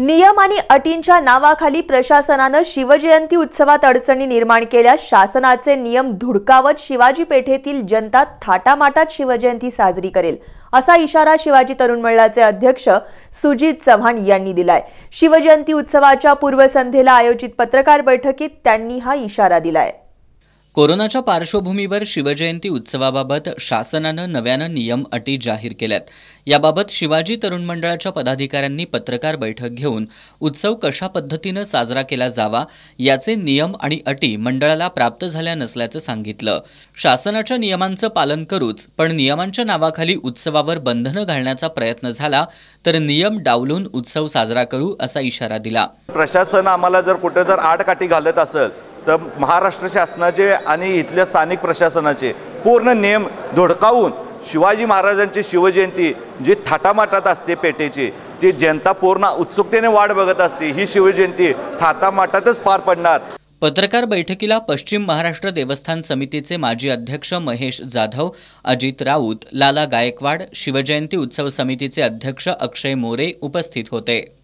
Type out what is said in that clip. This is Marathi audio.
नियम आणि अटींच्या नावाखाली प्रशासनानं शिवजयंती उत्सवात अडचणी निर्माण केल्या शासनाचे नियम धुडकावत शिवाजी पेठेतील जनता थाटामाटात शिवजयंती साजरी करेल असा इशारा शिवाजी तरुण मंडळाचे अध्यक्ष सुजित चव्हाण यांनी दिलाय शिवजयंती उत्सवाच्या पूर्वसंध्येला आयोजित पत्रकार बैठकीत त्यांनी हा इशारा दिलाय कोरोनाच्या पार्श्वभूमीवर शिवजयंती उत्सवाबाबत शासनानं नव्यानं नियम अटी जाहीर केल्यात याबाबत शिवाजी तरुण मंडळाच्या पदाधिकाऱ्यांनी पत्रकार बैठक घेऊन उत्सव कशा पद्धतीनं साजरा केला जावा याचे नियम आणि अटी मंडळाला प्राप्त झाल्या नसल्याचं सांगितलं शासनाच्या नियमांचं पालन करूच पण नियमांच्या नावाखाली उत्सवावर बंधनं घालण्याचा प्रयत्न झाला तर नियम डावलून उत्सव साजरा करू असा इशारा दिला प्रशासन आम्हाला जर कुठे जर आडकाठी घालत असेल तर महाराष्ट्र शासनाचे आणि इथल्या स्थानिक प्रशासनाचे पूर्ण नियम धोडकावून शिवाजी महाराजांची शिवजयंती जी थाटामाटात असते पेटेची ती जनता पूर्ण उत्सुकतेने वाट बघत असते ही शिवजयंती थाटामाटातच पार पडणार पत्रकार बैठकीला पश्चिम महाराष्ट्र देवस्थान समितीचे माजी अध्यक्ष महेश जाधव अजित राऊत लाला गायकवाड शिवजयंती उत्सव समितीचे अध्यक्ष अक्षय मोरे उपस्थित होते